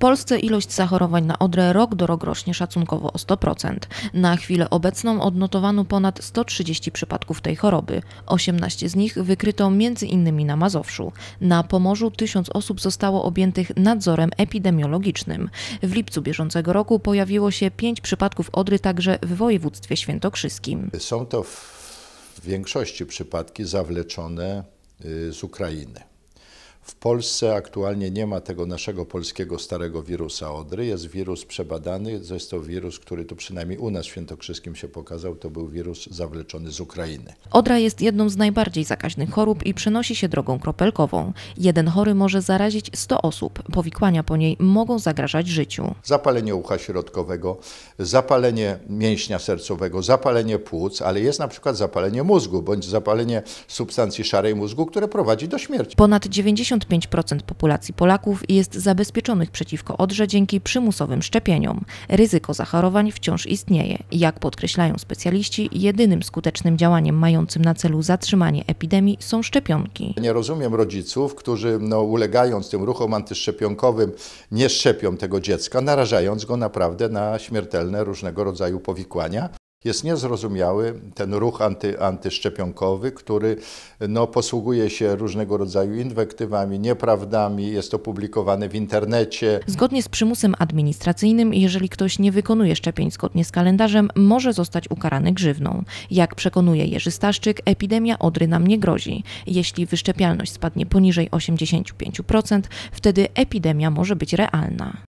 W Polsce ilość zachorowań na odrę rok do rok rośnie szacunkowo o 100%. Na chwilę obecną odnotowano ponad 130 przypadków tej choroby. 18 z nich wykryto m.in. na Mazowszu. Na Pomorzu 1000 osób zostało objętych nadzorem epidemiologicznym. W lipcu bieżącego roku pojawiło się 5 przypadków odry także w województwie świętokrzyskim. Są to w większości przypadki zawleczone y, z Ukrainy. Polsce aktualnie nie ma tego naszego polskiego starego wirusa odry. Jest wirus przebadany, jest to wirus, który tu przynajmniej u nas w Świętokrzyskim się pokazał, to był wirus zawleczony z Ukrainy. Odra jest jedną z najbardziej zakaźnych chorób i przenosi się drogą kropelkową. Jeden chory może zarazić 100 osób. Powikłania po niej mogą zagrażać życiu. Zapalenie ucha środkowego, zapalenie mięśnia sercowego, zapalenie płuc, ale jest na przykład zapalenie mózgu bądź zapalenie substancji szarej mózgu, które prowadzi do śmierci. Ponad 90 65% populacji Polaków jest zabezpieczonych przeciwko odrze dzięki przymusowym szczepieniom. Ryzyko zachorowań wciąż istnieje. Jak podkreślają specjaliści, jedynym skutecznym działaniem mającym na celu zatrzymanie epidemii są szczepionki. Nie rozumiem rodziców, którzy no, ulegając tym ruchom antyszczepionkowym nie szczepią tego dziecka, narażając go naprawdę na śmiertelne różnego rodzaju powikłania. Jest niezrozumiały ten ruch anty, antyszczepionkowy, który no, posługuje się różnego rodzaju inwektywami, nieprawdami, jest to publikowane w internecie. Zgodnie z przymusem administracyjnym, jeżeli ktoś nie wykonuje szczepień zgodnie z kalendarzem, może zostać ukarany grzywną. Jak przekonuje Jerzy Staszczyk, epidemia odry nam nie grozi. Jeśli wyszczepialność spadnie poniżej 85%, wtedy epidemia może być realna.